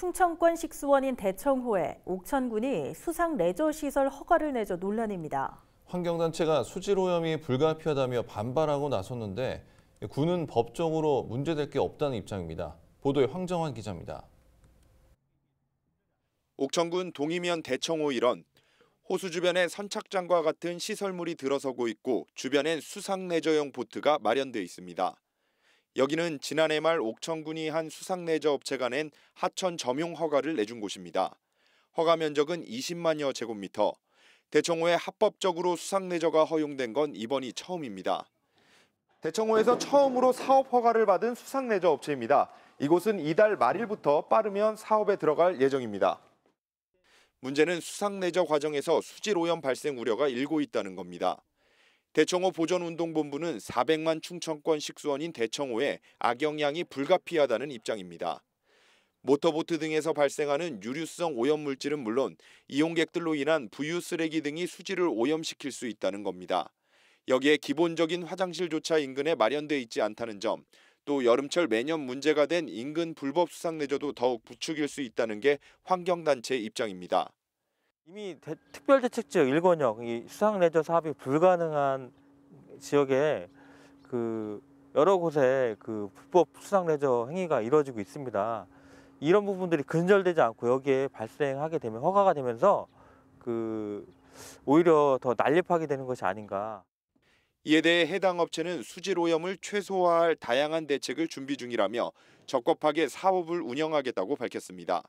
충청권 식수원인 대청호에 옥천군이 수상 레저시설 허가를 내줘 논란입니다. 환경단체가 수질오염이 불가피하다며 반발하고 나섰는데 군은 법적으로 문제될 게 없다는 입장입니다. 보도에 황정환 기자입니다. 옥천군 동이면 대청호 일원 호수 주변에 선착장과 같은 시설물이 들어서고 있고 주변엔 수상 레저용 보트가 마련돼 있습니다. 여기는 지난해 말 옥천군이 한수상내저 업체가 낸 하천 점용 허가를 내준 곳입니다. 허가 면적은 20만여 제곱미터. 대청호에 합법적으로 수상내저가 허용된 건 이번이 처음입니다. 대청호에서 처음으로 사업 허가를 받은 수상내저 업체입니다. 이곳은 이달 말일부터 빠르면 사업에 들어갈 예정입니다. 문제는 수상내저 과정에서 수질 오염 발생 우려가 일고 있다는 겁니다. 대청호 보전운동본부는 400만 충청권 식수원인 대청호에 악영향이 불가피하다는 입장입니다. 모터보트 등에서 발생하는 유류성 오염물질은 물론 이용객들로 인한 부유 쓰레기 등이 수질을 오염시킬 수 있다는 겁니다. 여기에 기본적인 화장실조차 인근에 마련돼 있지 않다는 점, 또 여름철 매년 문제가 된 인근 불법 수상 내조도 더욱 부추길 수 있다는 게 환경단체 입장입니다. 이미 대, 특별대책지역 일권역 이 수상 레저 사업이 불가능한 지역에 그 여러 곳에 그 불법 수상 레저 행위가 이루어지고 있습니다. 이런 부분들이 근절되지 않고 여기에 발생하게 되면 허가가 되면서 그 오히려 더 난립하게 되는 것이 아닌가. 이에 대해 해당 업체는 수질 오염을 최소화할 다양한 대책을 준비 중이라며 적법하게 사업을 운영하겠다고 밝혔습니다.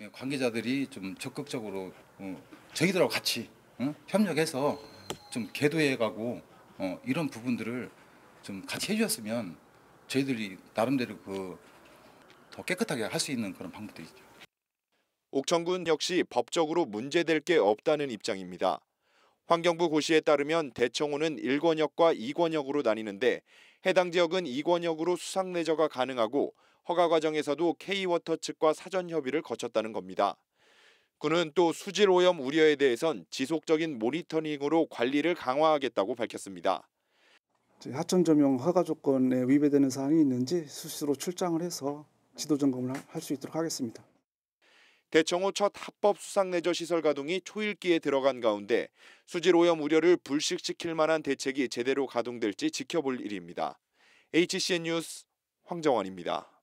예, 관계자들이 좀 적극적으로 어, 저희들하고 같이 어? 협력해서 좀 계도해가고 어, 이런 부분들을 좀 같이 해주셨으면 저희들이 나름대로 그 더 깨끗하게 할 수 있는 그런 방법들이 있죠. 옥천군 역시 법적으로 문제될 게 없다는 입장입니다. 환경부 고시에 따르면 대청호는 1권역과 2권역으로 나뉘는데 해당 지역은 이권역으로 수상 내저가 가능하고 허가 과정에서도 K워터 측과 사전 협의를 거쳤다는 겁니다. 군은 또 수질 오염 우려에 대해선 지속적인 모니터링으로 관리를 강화하겠다고 밝혔습니다. 하천 점용 허가 조건에 위배되는 사항이 있는지 수시로 출장을 해서 지도 점검을 할 수 있도록 하겠습니다. 대청호 첫 합법 수상내저 시설 가동이 초일기에 들어간 가운데 수질 오염 우려를 불식시킬 만한 대책이 제대로 가동될지 지켜볼 일입니다. HCN 뉴스 황정원입니다.